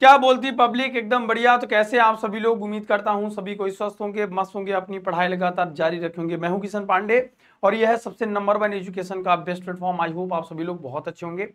क्या बोलती पब्लिक एकदम बढ़िया तो कैसे आप सभी लोग उम्मीद करता हूँ सभी कोई स्वस्थ होंगे मस्त होंगे अपनी पढ़ाई लगातार जारी रखेंगे मैं हूं किशन पांडे और यह है सबसे नंबर वन एजुकेशन का बेस्ट प्लेटफॉर्म आई होप आप सभी लोग बहुत अच्छे होंगे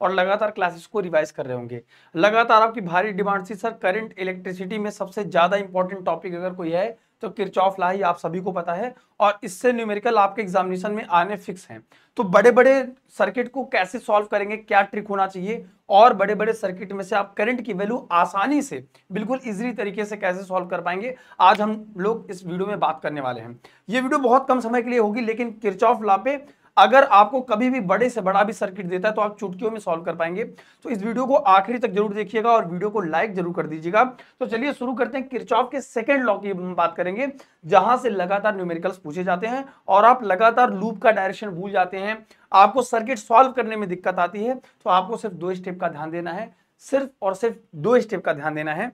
और लगातार क्लासेस को रिवाइज कर रहे होंगे लगातार आपकी भारी डिमांड थी सर करंट इलेक्ट्रिसिटी में सबसे ज़्यादा इंपॉर्टेंट टॉपिक अगर कोई है तो किरचॉफ ला ही आप सभी को पता है और इससे न्यूमेरिकल आपके एग्जामिनेशन में आने फिक्स हैं तो बड़े बड़े सर्किट को कैसे सॉल्व करेंगे क्या ट्रिक होना चाहिए और बड़े बड़े सर्किट में से आप करंट की वैल्यू आसानी से बिल्कुल इजी तरीके से कैसे सॉल्व कर पाएंगे आज हम लोग इस वीडियो में बात करने वाले हैं ये वीडियो बहुत कम समय के लिए होगी लेकिन किरचॉफ ला पे अगर आपको कभी भी बड़े से बड़ा भी सर्किट देता है तो आप चुटकियों में सॉल्व कर पाएंगे तो इस वीडियो को आखिरी तक जरूर देखिएगा और वीडियो को लाइक जरूर कर दीजिएगा तो चलिए शुरू करते हैं किरचॉफ के सेकेंड लॉ की बात करेंगे जहां से लगातार न्यूमेरिकल्स पूछे जाते हैं और आप लगातार लूप का डायरेक्शन भूल जाते हैं आपको सर्किट सॉल्व करने में दिक्कत आती है तो आपको सिर्फ दो स्टेप का ध्यान देना है सिर्फ और सिर्फ दो स्टेप का ध्यान देना है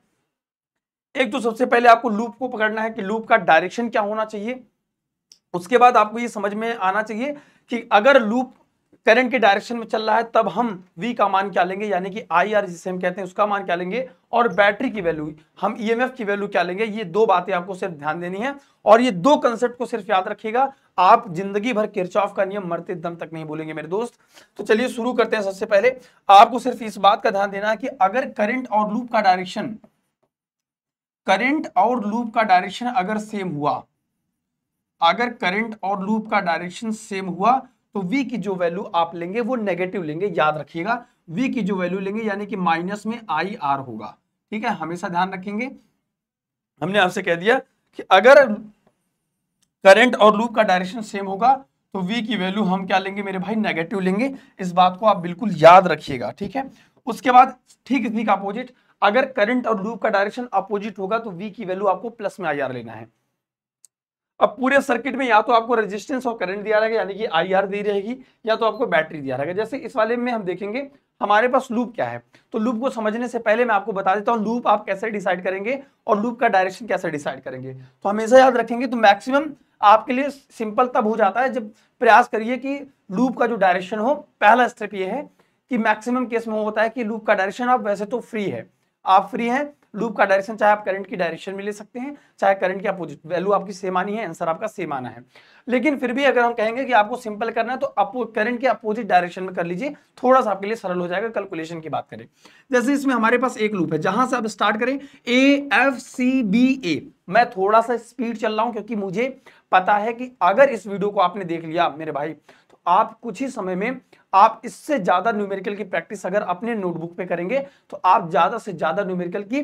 एक तो सबसे पहले आपको लूप को पकड़ना है कि लूप का डायरेक्शन क्या होना चाहिए उसके बाद आपको ये समझ में आना चाहिए कि अगर लूप करंट के डायरेक्शन में चल रहा है तब हम V का मान क्या लेंगे यानी कि आई आर जिसे हम कहते हैं उसका मान क्या लेंगे और बैटरी की वैल्यू हम ईएमएफ e की वैल्यू क्या लेंगे ये दो बातें आपको सिर्फ ध्यान देनी है और ये दो कंसेप्ट को सिर्फ याद रखिएगा आप जिंदगी भर किरचॉफ का नियम मरते दम तक नहीं बोलेंगे मेरे दोस्त तो चलिए शुरू करते हैं सबसे पहले आपको सिर्फ इस बात का ध्यान देना है कि अगर करंट और लूप का डायरेक्शन करंट और लूप का डायरेक्शन अगर सेम हुआ अगर करंट और लूप का डायरेक्शन सेम हुआ तो वी की जो वैल्यू आप लेंगे वो नेगेटिव लेंगे याद रखिएगा वी की जो वैल्यू लेंगे यानी कि माइनस में आई आर होगा ठीक है हमेशा ध्यान रखेंगे हमने आपसे कह दिया कि अगर करंट और लूप का डायरेक्शन सेम होगा तो वी की वैल्यू हम क्या लेंगे मेरे भाई नेगेटिव लेंगे इस बात को आप बिल्कुल याद रखिएगा ठीक है उसके बाद ठीक ठीक अपोजिट अगर करंट और लूप का डायरेक्शन अपोजिट होगा तो वी की वैल्यू आपको प्लस में आई आर लेना है अब पूरे सर्किट में या तो आपको रेजिस्टेंस और करंट दिया रहेगा यानी कि आई आर दी रहेगी या तो आपको बैटरी दिया रहेगा जैसे इस वाले में हम देखेंगे हमारे पास लूप क्या है तो लूप को समझने से पहले मैं आपको बता देता हूँ लूप आप कैसे डिसाइड करेंगे और लूप का डायरेक्शन कैसे डिसाइड करेंगे तो हमेशा याद रखेंगे तो मैक्सिमम आपके लिए सिंपल तब हो जाता है जब प्रयास करिए कि लूप का जो डायरेक्शन हो पहला स्टेप ये है कि मैक्सिमम केस में होता है कि लूप का डायरेक्शन आप वैसे तो फ्री है आप फ्री हैं लूप का डायरेक्शन चाहे आप करंट की डायरेक्शन में ले सकते हैं चाहे करंट की अपोजिट वैल्यू आपकी सेम आनी है आंसर आपका सेम आना है लेकिन फिर भी अगर हम कहेंगे कि आपको सिंपल करना है तो अपो करंट के अपोजिट डायरेक्शन में कर लीजिए थोड़ा सा आपके लिए सरल हो जाएगा कैलकुलेशन की बात करें जैसे इसमें हमारे पास एक लूप है जहां से आप स्टार्ट करें ए एफ सी बी ए मैं थोड़ा सा स्पीड चल रहा हूं क्योंकि मुझे पता है कि अगर इस वीडियो को आपने देख लिया मेरे भाई तो आप कुछ ही समय में आप इससे ज्यादा न्यूमेरिकल की प्रैक्टिस अगर अपने नोटबुक पे करेंगे तो आप ज्यादा से ज्यादा न्यूमेरिकल की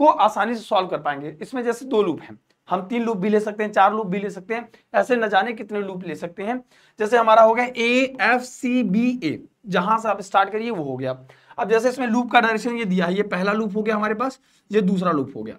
को आसानी से सॉल्व कर पाएंगे इसमें जैसे दो लूप हैं हम तीन लूप भी ले सकते हैं चार लूप भी ले सकते हैं ऐसे न जाने कितने लूप ले सकते हैं जैसे हमारा हो गया ए एफ सी बी ए जहां से आप स्टार्ट करिए वो हो गया अब जैसे इसमें लूप का डायरेक्शन ये दिया है ये पहला लूप हो गया हमारे पास ये दूसरा लूप हो गया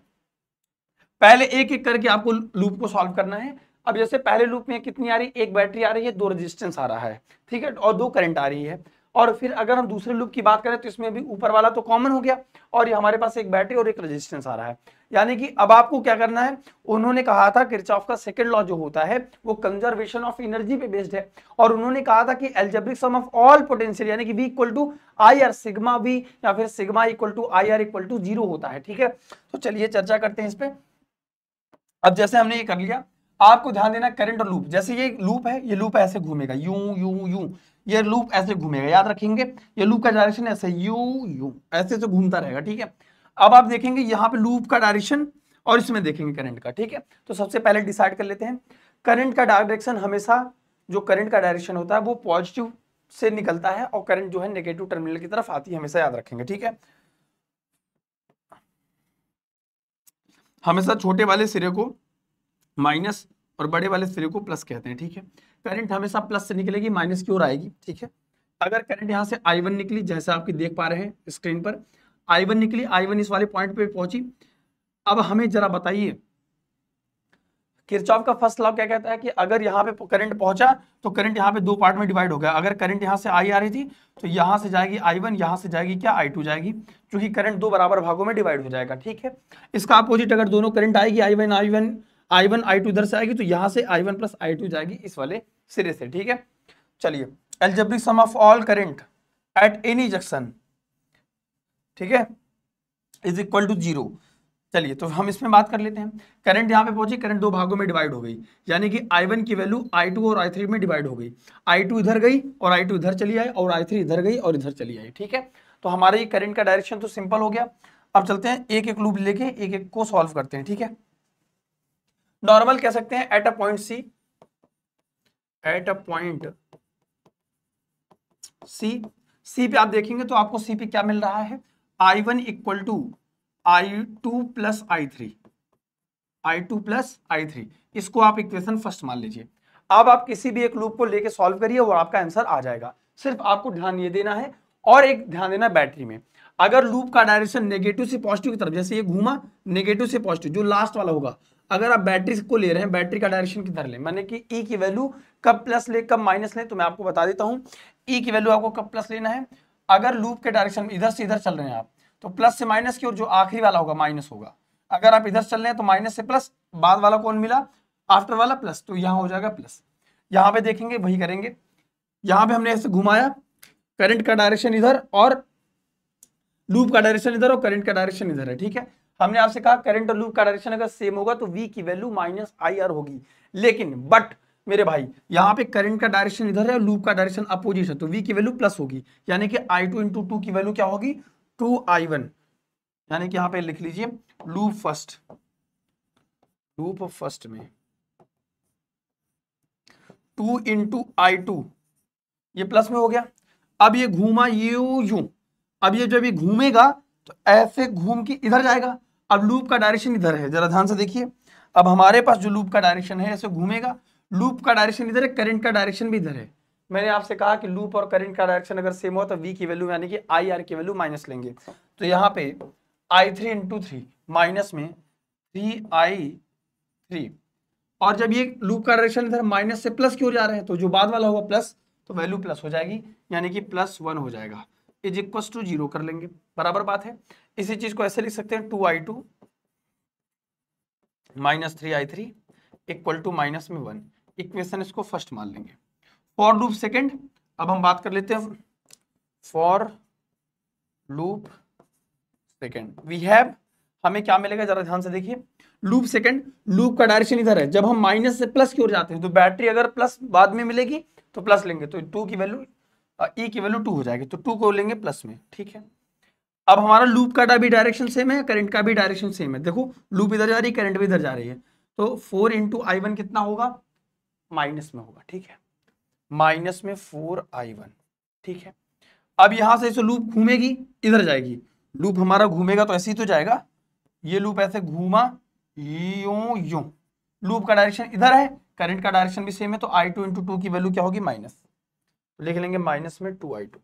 पहले एक एक करके आपको लूप को सॉल्व करना है अब जैसे पहले लूप में कितनी आ रही है एक बैटरी आ रही है दो रेजिस्टेंस आ रहा है ठीक है और दो करंट आ रही है और फिर अगर हम दूसरे लूप की बात करें तो इसमें भी ऊपर वाला तो कॉमन हो गया और ये हमारे पास एक बैटरी और एक रेजिस्टेंस आ रहा है यानी कि अब आपको क्या करना है उन्होंने कहा था किरचॉफ का सेकंड लॉ जो होता है वो कंजर्वेशन ऑफ एनर्जी पे बेस्ड है और उन्होंने कहा था कि algebraic sum of all potential यानी कि v equal to I R sigma B या फिर sigma equal to I R equal to zero होता है ठीक है तो चलिए चर्चा करते हैं इस पर अब जैसे हमने ये कर लिया आपको ध्यान देना करंट और लूप जैसे ये लूप है ये लूप ऐसे घूमेगा यू यू यू ये लूप ऐसे घूमेगा याद रखेंगे ये लूप का डायरेक्शन ऐसे यू यू ऐसे से घूमता रहेगा ठीक है अब आप देखेंगे यहाँ पे लूप का डायरेक्शन और इसमें देखेंगे करंट का ठीक है तो सबसे पहले डिसाइड कर लेते हैं करंट का डायरेक्शन हमेशा जो करंट का डायरेक्शन होता है वो पॉजिटिव से निकलता है और करंट जो है नेगेटिव टर्मिनल की तरफ आती है हमेशा याद रखेंगे ठीक है हमेशा छोटे वाले सिरे को माइनस और बड़े वाले सिरे को प्लस कहते हैं ठीक है करंट हमेशा प्लस से निकलेगी माइनस की ओर आएगी ठीक है अगर करंट यहाँ से आई वन निकली जैसे आपकी देख पा रहे हैं स्क्रीन पर आई वन निकली आई वन इस वाले पॉइंट पे पहुंची अब हमें जरा बताइए किरचॉफ का फर्स्ट लॉ क्या कहता है कि अगर यहाँ पे करंट पहुंचा तो करंट यहाँ पे दो पार्ट में डिवाइड हो गया अगर करंट यहाँ से आई आ रही थी तो यहाँ से जाएगी आई वन यहाँ से जाएगी क्या आई टू जाएगी क्योंकि करंट दो बराबर भागों में डिवाइड हो जाएगा ठीक है इसका अपोजिट अगर दोनों करंट आएगी I one I one I one I two इधर से आएगी तो यहां से I one plus I two जाएगी इस वाले सिरे से ठीक है चलिए algebraic sum of all current at any junction ठीक है इज इक्वल टू जीरो चलिए तो हम इसमें बात कर लेते हैं करंट यहाँ पे पहुंची करंट दो भागों में डिवाइड हो गई यानी कि आई वन की वैल्यू आई टू और आई थ्री में डिवाइड हो गई आई टू इधर गई और आई टू इधर चली आई और आई थ्री इधर गई और इधर चली आई ठीक है तो हमारे ये करंट का डायरेक्शन तो सिंपल हो गया अब चलते हैं एक एक लूप लेके एक एक को सॉल्व करते हैं ठीक है नॉर्मल कह सकते हैं at a point C at a point C C पे आप देखेंगे तो आपको सी पे क्या मिल रहा है I one equal to I two plus I three I two plus I three इसको आप इक्वेशन फर्स्ट मान लीजिए अब आप किसी भी एक लूप को लेके सॉल्व करिए और आपका आंसर आ जाएगा सिर्फ आपको ध्यान ये देना है और एक ध्यान देना बैटरी में अगर लूप का डायरेक्शन नेगेटिव से पॉजिटिव की तरफ जैसे ये घूमा नेगेटिव से पॉजिटिव जो लास्ट वाला होगा अगर आप बैटरी को ले रहे हैं बैटरी का डायरेक्शन किधर ले मैंने कि ई e की वैल्यू कब प्लस ले कब माइनस ले तो मैं आपको बता देता हूँ ई e की वैल्यू आपको कब प्लस लेना है अगर लूप के डायरेक्शन इधर से इधर चल रहे हैं आप तो प्लस से माइनस की और जो आखिरी वाला होगा माइनस होगा अगर आप इधर चल रहे हैं तो माइनस से प्लस बाद वाला कौन मिला आफ्टर वाला प्लस तो यहाँ हो जाएगा प्लस यहाँ पे देखेंगे वही करेंगे यहाँ पे हमने ऐसे घुमाया करंट का डायरेक्शन इधर और लूप का डायरेक्शन इधर और करंट का डायरेक्शन इधर है ठीक है हमने आपसे कहा करंट और लूप का डायरेक्शन अगर सेम होगा तो वी की वैल्यू माइनस आई आर होगी लेकिन बट मेरे भाई यहाँ पे करंट का डायरेक्शन इधर है और लूप का डायरेक्शन अपोजिट है तो वी की वैल्यू प्लस होगी यानी कि आई टू इंटू टू की वैल्यू क्या होगी टू आई वन यानी कि यहाँ पे लिख लीजिए लूप फर्स्ट लूप फर्स्ट में टू इंटू आई टू ये प्लस में हो गया अब ये घूमा यू यू अब ये जब ये घूमेगा तो ऐसे घूम के इधर जाएगा अब लूप का डायरेक्शन इधर है जरा ध्यान से देखिए अब हमारे पास जो लूप का डायरेक्शन है ऐसे घूमेगा लूप का डायरेक्शन इधर है करंट का डायरेक्शन भी इधर है मैंने आपसे कहा कि लूप और करंट का डायरेक्शन अगर सेम हो तो वी की वैल्यू यानी कि आई आर की वैल्यू माइनस लेंगे तो यहाँ पे I three into three minus में थ्री आई थ्री और जब ये लूप का डायरेक्शन इधर माइनस से प्लस की ओर जा रहे हैं तो जो बाद वाला होगा प्लस तो वैल्यू प्लस हो जाएगी यानी कि प्लस वन हो जाएगा इज इक्व टू जीरो कर लेंगे बराबर बात है इसी चीज को ऐसे लिख सकते हैं two I two minus three I three equal to minus में वन इक्वेशन इसको फर्स्ट मान लेंगे फॉर लूप सेकेंड अब हम बात कर लेते हैं for loop second we have हमें क्या मिलेगा जरा ध्यान से देखिए लूप सेकंड लूप का डायरेक्शन इधर है जब हम माइनस से प्लस की ओर जाते हैं तो बैटरी अगर प्लस बाद में मिलेगी तो प्लस लेंगे तो टू की वैल्यू ई e की वैल्यू टू हो जाएगी तो टू को लेंगे प्लस में ठीक है अब हमारा लूप का भी डायरेक्शन सेम है करंट का भी डायरेक्शन सेम है देखो लूप इधर जा रही है करंट भी इधर जा रही है तो फोर इंटू आई वन कितना होगा माइनस में होगा ठीक है माइनस में फोर आई वन ठीक है अब यहां से इसे लूप घूमेगी इधर जाएगी लूप हमारा घूमेगा तो ऐसे ही तो जाएगा ये लूप ऐसे घूमा यो यो लूप का डायरेक्शन इधर है करंट का डायरेक्शन भी सेम है तो आई टू इंटू टू की वैल्यू क्या होगी माइनस लिख लेंगे माइनस में टू आई टू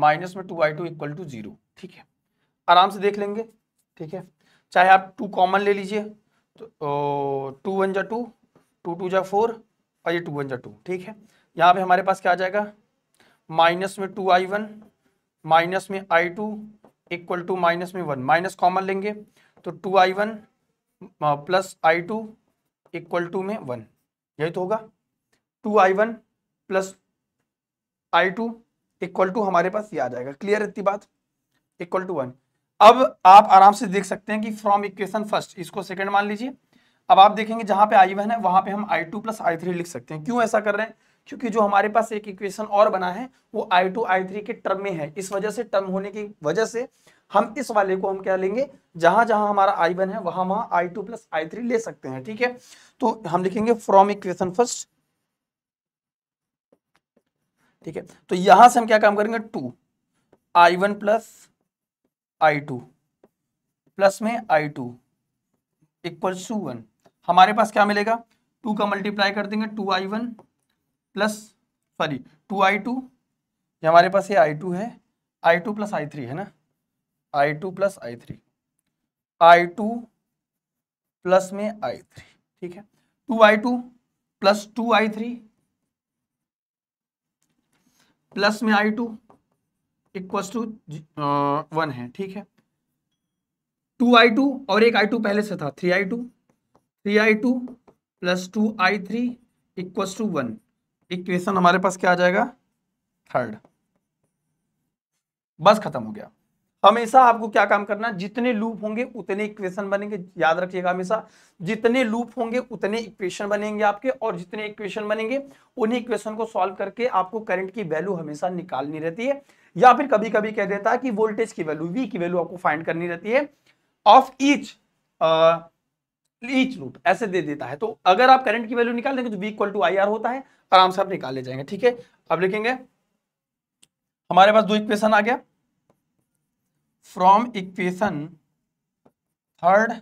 माइनस में two I two equal to zero ठीक है आराम से देख लेंगे ठीक है चाहे आप टू कॉमन ले लीजिए तो टू वन जा टू टू टू जा फोर और ये टू वन जा टू ठीक है यहाँ पे हमारे पास क्या आ जाएगा माइनस में टू आई वन माइनस में I two equal to minus में वन माइनस कॉमन लेंगे तो two I one plus I two equal to में वन यही तो होगा two I one plus I two equal to हमारे पास ये आ जाएगा क्लियर इतनी बात इक्वल टू वन अब आप आराम से देख सकते हैं कि फ्रॉम इक्वेशन फर्स्ट इसको सेकेंड मान लीजिए अब आप देखेंगे जहां पे आई वन है वहां पे हम I two plus I three लिख सकते हैं क्यों ऐसा कर रहे हैं क्योंकि जो हमारे पास एक इक्वेशन और बना है वो आई टू आई थ्री के टर्म में है इस वजह से टर्म होने की वजह से हम इस वाले को हम क्या लेंगे जहां जहां हमारा आई वन है वहां वहां I two plus I three ले सकते हैं ठीक है तो हम लिखेंगे फ्रॉम इक्वेशन फर्स्ट ठीक है तो यहां से हम क्या काम करेंगे two I one plus I two plus में I two equals to one हमारे पास क्या मिलेगा टू का मल्टीप्लाई कर देंगे two I one plus sorry two I two हमारे पास ये आई टू है I two plus I three है ना I two plus I three I two plus में आई थ्री ठीक है two I two plus two I three plus में I to equals to one है ठीक है टू आई टू और एक आई टू पहले से था three I two three I two plus two I three equals to one equation हमारे पास क्या आ जाएगा थर्ड बस खत्म हो गया हमेशा आपको क्या काम करना जितने लूप होंगे उतने इक्वेशन बनेंगे याद रखिएगा हमेशा जितने लूप होंगे उतने इक्वेशन बनेंगे आपके और जितने इक्वेशन बनेंगे उन्हीं इक्वेशन को सॉल्व करके आपको करंट की वैल्यू हमेशा निकालनी रहती है या फिर कभी कभी कह देता है कि वोल्टेज की वैल्यू वी की वैल्यू आपको फाइंड करनी रहती है ऑफ ईच ईच लूप ऐसे दे देता है तो अगर आप करंट की वैल्यू निकाल देंगे तो V equal to I R होता है आराम से आप निकाल ले जाएंगे ठीक है अब लिखेंगे हमारे पास दो इक्वेशन आ गया from equation third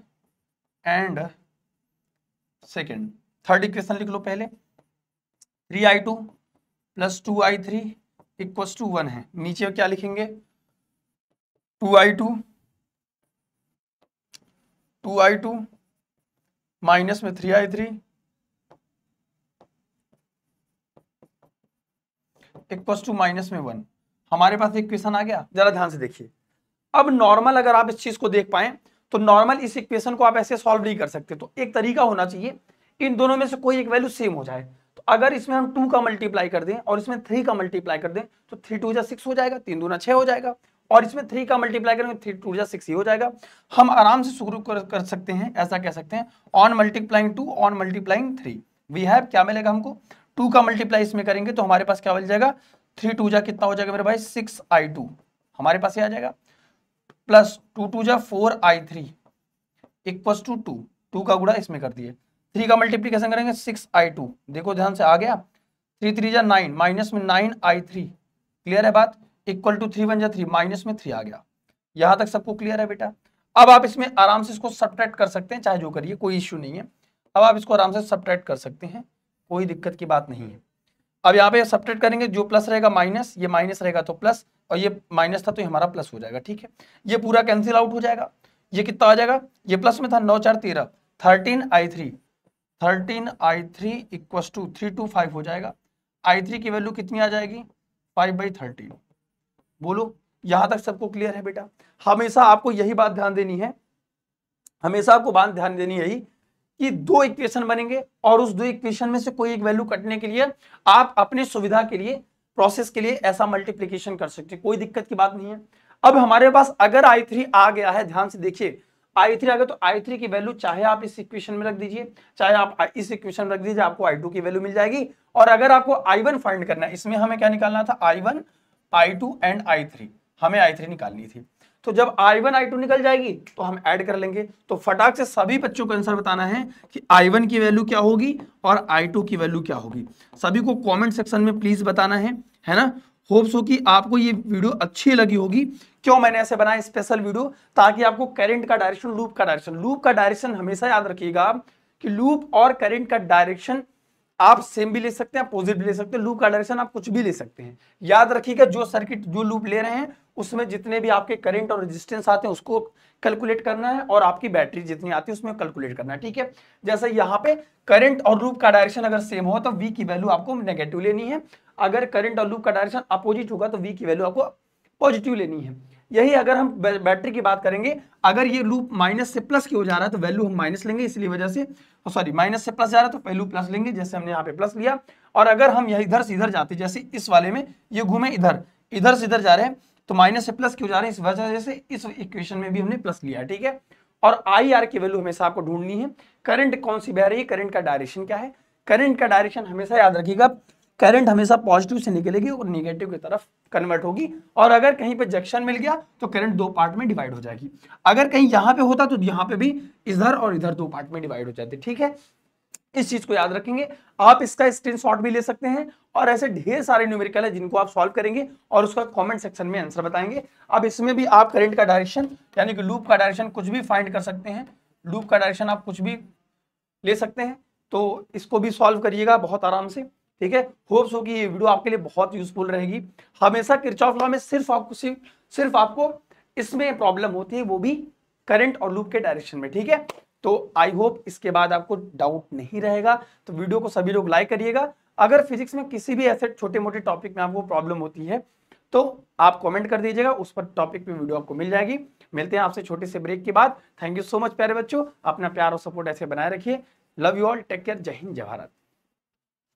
and second third equation लिख लो पहले three I two plus two I three equals to one है नीचे क्या लिखेंगे two I two two I two minus में three I three equals to minus में वन हमारे पास इक्वेशन आ गया जरा ध्यान से देखिए अब नॉर्मल अगर आप इस चीज को देख पाए तो नॉर्मल इस इक्वेशन को आप ऐसे सॉल्व नहीं कर सकते तो एक तरीका होना चाहिए इन दोनों में से कोई एक वैल्यू सेम हो जाए तो अगर इसमें हम टू का मल्टीप्लाई कर दें और इसमें थ्री का मल्टीप्लाई कर दें तो थ्री टू जा सिक्स हो जाएगा तीन दूना छह हो जाएगा और इसमें थ्री का मल्टीप्लाई करेंगे थ्री तो टू जा सिक्स ही हो जाएगा हम आराम से शुरू कर, कर सकते हैं ऐसा कह सकते हैं on multiplying two on multiplying three we have क्या मिलेगा हमको टू का मल्टीप्लाई इसमें करेंगे तो हमारे पास क्या मिल जाएगा थ्री टू जा कितना हो जाएगा मेरे भाई सिक्स आई टू हमारे पास ये आ जाएगा प्लस टू टू जा four I three equals to two two two गुड़ा इसमें कर दिए थ्री का मल्टीप्लीकेशन करेंगे सिक्स आई टू देखो ध्यान से आ गया थ्री थ्री जा नाइन माइनस में नाइन आई थ्री क्लियर है बात इक्वल टू थ्री वन जा थ्री माइनस में थ्री आ गया यहाँ तक सबको क्लियर है बेटा अब आप इसमें आराम से इसको सब्ट्रैक्ट कर सकते हैं चाहे जो करिए कोई इश्यू नहीं है अब आप इसको आराम से सब्ट्रैक्ट कर सकते हैं कोई दिक्कत की बात नहीं है अब यहाँ पे सब्ट्रेट करेंगे जो प्लस रहेगा माइनस ये माइनस रहेगा तो प्लस और ये माइनस था तो ये हमारा प्लस हो जाएगा ठीक है ये पूरा कैंसिल आउट हो जाएगा ये कितना आ जाएगा ये प्लस में था नौ चार तेरह thirteen I three thirteen I three equal to three two five हो जाएगा आई थ्री की वैल्यू कितनी आ जाएगी फाइव बाई थर्टीन बोलो यहां तक सबको क्लियर है बेटा हमेशा आपको यही बात ध्यान देनी है हमेशा आपको बात ध्यान देनी यही कि दो इक्वेशन बनेंगे और उस दो इक्वेशन में से कोई एक वैल्यू कटने के लिए आप अपने सुविधा के लिए प्रोसेस के लिए ऐसा मल्टीप्लीकेशन कर सकते हैं कोई दिक्कत की बात नहीं है अब हमारे पास अगर आई थ्री आ गया है ध्यान से देखिए आई थ्री आ गया तो आई थ्री की वैल्यू चाहे आप इस इक्वेशन में रख दीजिए चाहे आप इस इक्वेशन में रख दीजिए आपको आई टू की वैल्यू मिल जाएगी और अगर आपको आई वन फाइंड करना है इसमें हमें क्या निकालना था I one I two and I three हमें आई थ्री निकालनी थी तो जब आई वन आई टू निकल जाएगी तो हम ऐड कर लेंगे तो फटाक से सभी बच्चों को आंसर बताना है कि आई वन की वैल्यू क्या होगी और आई टू की वैल्यू क्या होगी सभी को कॉमेंट सेक्शन में प्लीज बताना है है ना होप्स हो कि आपको ये वीडियो अच्छी लगी होगी क्यों मैंने ऐसे बनाया स्पेशल वीडियो ताकि आपको करेंट का डायरेक्शन लूप का डायरेक्शन लूप का डायरेक्शन हमेशा याद रखिएगा कि लूप और करेंट का डायरेक्शन आप सेम भी ले सकते हैं अपोजिट भी ले सकते हैं लूप का डायरेक्शन आप कुछ भी ले सकते हैं याद रखिएगा जो सर्किट जो लूप ले रहे हैं उसमें जितने भी आपके करंट और रेजिस्टेंस आते हैं उसको कैलकुलेट करना है और आपकी बैटरी जितनी आती है उसमें कैलकुलेट करना है ठीक है जैसे यहाँ पे करंट और लूप का डायरेक्शन अगर सेम हो तो वी की वैल्यू आपको नेगेटिव लेनी है अगर करंट और लूप का डायरेक्शन अपोजिट होगा तो वी की वैल्यू आपको पॉजिटिव लेनी है यही अगर हम बैटरी की बात करेंगे अगर ये लूप माइनस से प्लस की हो जा रहा है तो वैल्यू हम माइनस लेंगे इसलिए वजह से तो सॉरी माइनस से प्लस जा रहा है तो पहलू प्लस लेंगे जैसे हमने यहाँ पे प्लस लिया और अगर हम यह इधर से इधर जाते जैसे इस वाले में ये घूमे इधर इधर से इधर जा रहे हैं तो माइनस से प्लस क्यों जा रहे हैं इस वजह से इस इक्वेशन में भी हमने प्लस लिया ठीक है और आई आर की वैल्यू हमेशा आपको ढूंढनी है करंट कौन सी बह रही है करंट का डायरेक्शन क्या है करंट का डायरेक्शन हमेशा याद रखिएगा करंट हमेशा पॉजिटिव से निकलेगी और निगेटिव की तरफ कन्वर्ट होगी और अगर कहीं पर जंक्शन मिल गया तो करंट दो पार्ट में डिवाइड हो जाएगी अगर कहीं यहाँ पर होता तो यहाँ पर भी इधर और इधर दो पार्ट में डिवाइड हो जाती ठीक है इस चीज को याद रखेंगे आप इसका स्क्रीनशॉट भी ले सकते हैं और ऐसे ढेर सारे न्यूमेरिकल है जिनको आप सॉल्व करेंगे और उसका कमेंट सेक्शन में आंसर बताएंगे अब इसमें भी आप करंट का डायरेक्शन यानी कि लूप का डायरेक्शन कुछ भी फाइंड कर सकते हैं लूप का डायरेक्शन आप कुछ भी ले सकते हैं तो इसको भी सॉल्व करिएगा बहुत आराम से ठीक है होप्स होगी ये वीडियो आपके लिए बहुत यूजफुल रहेगी हमेशा किरचॉफ लॉ में सिर्फ आपको सिर्फ सिर्फ आपको इसमें प्रॉब्लम होती है वो भी करंट और लूप के डायरेक्शन में ठीक है तो आई होप इसके बाद आपको डाउट नहीं रहेगा तो वीडियो को सभी लोग लाइक करिएगा अगर फिजिक्स में किसी भी ऐसे छोटे मोटे टॉपिक में आपको प्रॉब्लम होती है तो आप कमेंट कर दीजिएगा उस पर टॉपिक पे वीडियो आपको मिल जाएगी मिलते हैं आपसे छोटे से ब्रेक के बाद थैंक यू सो मच प्यारे बच्चों अपना प्यार और सपोर्ट ऐसे बनाए रखिए love you all take care जय हिंद जय भारत